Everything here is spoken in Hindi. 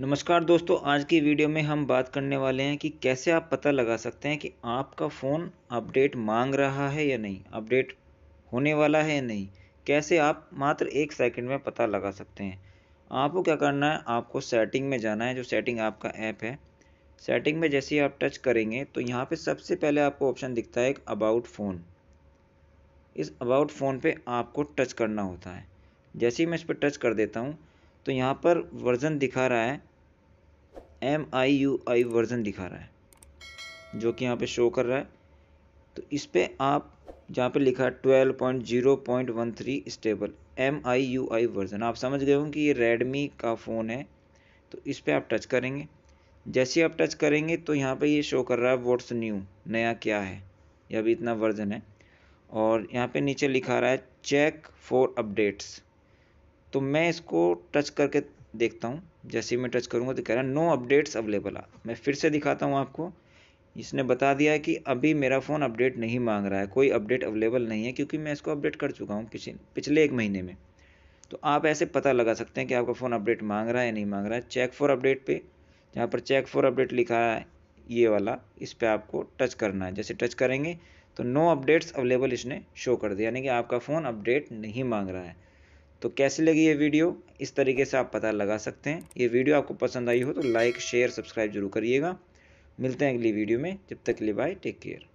नमस्कार दोस्तों आज की वीडियो में हम बात करने वाले हैं कि कैसे आप पता लगा सकते हैं कि आपका फ़ोन अपडेट मांग रहा है या नहीं अपडेट होने वाला है या नहीं कैसे आप मात्र एक सेकंड में पता लगा सकते हैं आपको क्या करना है आपको सेटिंग में जाना है जो सेटिंग आपका ऐप है सेटिंग में जैसे ही आप टच करेंगे तो यहाँ पर सबसे पहले आपको ऑप्शन दिखता है एक अबाउट फ़ोन इस अबाउट फ़ोन पर आपको टच करना होता है जैसे ही मैं इस पर टच कर देता हूँ तो यहाँ पर वर्ज़न दिखा रहा है M I U I version दिखा रहा है जो कि यहाँ पे शो कर रहा है तो इस पर आप जहाँ पे लिखा है twelve point zero point one three stable M I U I version आप समझ गए होंगे कि ये रेडमी का फ़ोन है तो इस पर आप टच करेंगे जैसे आप टच करेंगे तो यहाँ पे ये शो कर रहा है व्हाट्स न्यू नया क्या है यह भी इतना वर्ज़न है और यहाँ पे नीचे लिखा रहा है चेक फॉर अपडेट्स तो मैं इसको टच करके देखता हूँ जैसे ही मैं टच करूँगा तो कह रहा है नो अपडेट्स अवेलेबल आ मैं फिर से दिखाता हूँ आपको इसने बता दिया है कि अभी मेरा फ़ोन अपडेट नहीं मांग रहा है कोई अपडेट अवेलेबल नहीं है क्योंकि मैं इसको अपडेट कर चुका हूँ किसी पिछले एक महीने में तो आप ऐसे पता लगा सकते हैं कि आपका फ़ोन अपडेट मांग रहा है या नहीं मांग रहा है चेक फॉर अपडेट पे जहाँ पर चेक फॉर अपडेट लिखा है ये वाला इस पर आपको टच करना है जैसे टच करेंगे तो नो अपडेट्स अवेलेबल इसने शो कर दिया यानी कि आपका फ़ोन अपडेट नहीं मांग रहा है तो कैसी लगी ये वीडियो इस तरीके से आप पता लगा सकते हैं ये वीडियो आपको पसंद आई हो तो लाइक शेयर सब्सक्राइब जरूर करिएगा मिलते हैं अगली वीडियो में जब तक के लिए बाय टेक केयर